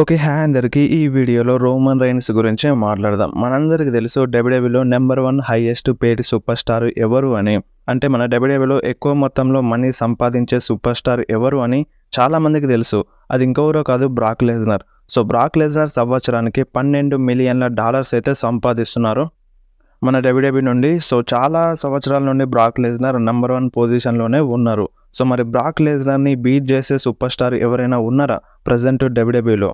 okay హ్యా అందరికీ ఈ వీడియోలో రోమన్ రైన్స్ గురించి మాట్లాడదాం మనందరికీ తెలుసు డబ్ల్యూడబ్ల్యూలో number one highest paid superstar ఎవరు అని అంటే మన డబ్ల్యూడబ్ల్యూలో ఎక్కువ మొత్తంలో మనీ సంపాదించే సూపర్ స్టార్ ఎవరు అని చాలామందికి తెలుసు అది ఇంకెవరో కాదు బ్రాక్ లెజనర్ సో బ్రాక్ లెజనర్ సంవత్సరానికి పన్నెండు మిలియన్ల డాలర్స్ అయితే సంపాదిస్తున్నారు మన డబ్ల్యూడబ్ల్యూ నుండి సో చాలా సంవత్సరాల నుండి బ్రాక్ లెజనర్ నెంబర్ వన్ పొజిషన్లోనే ఉన్నారు సో మరి బ్రాక్ లెజ్నర్ని బీట్ చేసే సూపర్ స్టార్ ఎవరైనా ఉన్నారా ప్రజెంట్ డబ్ల్యూడబ్ల్యూలో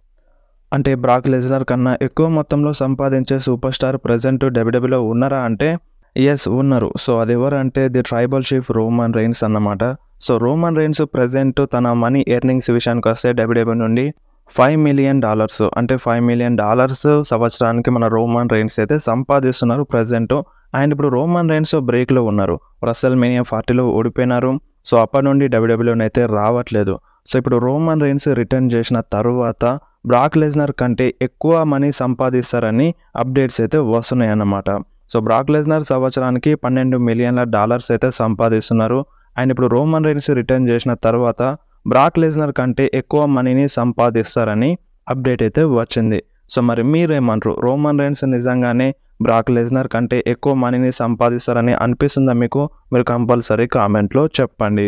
అంటే బ్రాక్ లెజ్నర్ కన్నా ఎక్కువ మొత్తంలో సంపాదించే సూపర్ స్టార్ ప్రజెంట్ డబ్ల్యూడబ్ల్యూలో ఉన్నారా అంటే ఎస్ ఉన్నారు సో అది ఎవరంటే the tribal chief Roman Reigns అన్నమాట సో రోమన్ రైన్స్ ప్రజెంట్ తన మనీ ఎర్నింగ్స్ విషయానికి వస్తే డబ్ల్యూడబ్ల్యూ నుండి ఫైవ్ మిలియన్ డాలర్స్ అంటే ఫైవ్ మిలియన్ డాలర్స్ సంవత్సరానికి మన రోమన్ రైన్స్ అయితే సంపాదిస్తున్నారు ప్రజెంట్ అండ్ ఇప్పుడు రోమన్ రైన్స్ బ్రేక్లో ఉన్నారు రసల్ మేనియా ఫార్టీలో ఓడిపోయినారు సో అప్పటి నుండి డబ్ల్యూడబ్ల్యూని e అయితే రావట్లేదు సో ఇప్పుడు రోమన్ రెయిన్స్ రిటర్న్ చేసిన తర్వాత బ్రాక్ లెజ్నర్ కంటే ఎక్కువ మనీ సంపాదిస్తారని అప్డేట్స్ అయితే వస్తున్నాయి అన్నమాట సో బ్రాక్ లెజ్నర్ సంవత్సరానికి పన్నెండు మిలియన్ల డాలర్స్ అయితే సంపాదిస్తున్నారు అండ్ ఇప్పుడు రోమన్ రెయిన్స్ రిటర్న్ చేసిన తర్వాత బ్రాక్ లెజ్నర్ కంటే ఎక్కువ మనీని సంపాదిస్తారని అప్డేట్ అయితే వచ్చింది సో మరి మీరేమంటారు రోమన్ రైన్స్ నిజంగానే బ్రాక్ లెజ్నర్ కంటే ఎక్కువ మనీని సంపాదిస్తారని అనిపిస్తుందా మీకు మీరు కంపల్సరీ కామెంట్లో చెప్పండి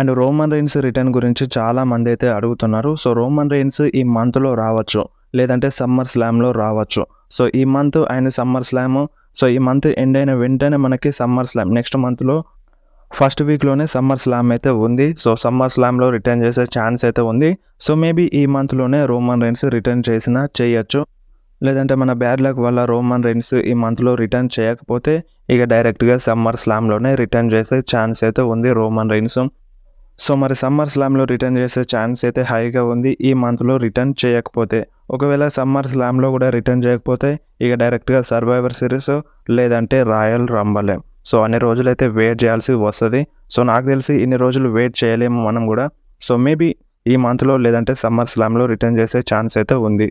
అండ్ రోమన్ రైన్స్ రిటర్న్ గురించి చాలామంది అయితే అడుగుతున్నారు సో రోమన్ రైన్స్ ఈ మంత్లో రావచ్చు లేదంటే సమ్మర్ స్లామ్లో రావచ్చు సో ఈ మంత్ ఆయన సమ్మర్ స్లామ్ సో ఈ మంత్ ఎండ్ అయిన వెంటనే మనకి సమ్మర్ స్లామ్ నెక్స్ట్ మంత్లో ఫస్ట్ వీక్లోనే సమ్మర్ స్లామ్ అయితే ఉంది సో సమ్మర్ స్లామ్లో రిటర్న్ చేసే ఛాన్స్ అయితే ఉంది సో మేబీ ఈ మంత్లోనే రోమన్ రెయిన్స్ రిటర్న్ చేసినా చేయొచ్చు లేదంటే మన బ్యాడ్ లక్ వల్ల రోమన్ రెయిన్స్ ఈ మంత్లో రిటర్న్ చేయకపోతే ఇక డైరెక్ట్గా సమ్మర్ స్లామ్లోనే రిటర్న్ చేసే ఛాన్స్ అయితే ఉంది రోమన్ రెయిన్స్ సో మరి సమ్మర్ స్లామ్లో రిటర్న్ చేసే ఛాన్స్ అయితే హైగా ఉంది ఈ మంత్లో రిటర్న్ చేయకపోతే ఒకవేళ సమ్మర్ స్లామ్లో కూడా రిటర్న్ చేయకపోతే ఇక డైరెక్ట్గా సర్వైవర్ సిరీస్ లేదంటే రాయల్ రంబలే సో అన్ని రోజులైతే వెయిట్ చేయాల్సి వస్తుంది సో నాకు తెలిసి ఇన్ని రోజులు వెయిట్ చేయలేము మనం కూడా సో మేబీ ఈ మంత్లో లేదంటే సమ్మర్ స్లామ్లో రిటర్న్ చేసే ఛాన్స్ అయితే ఉంది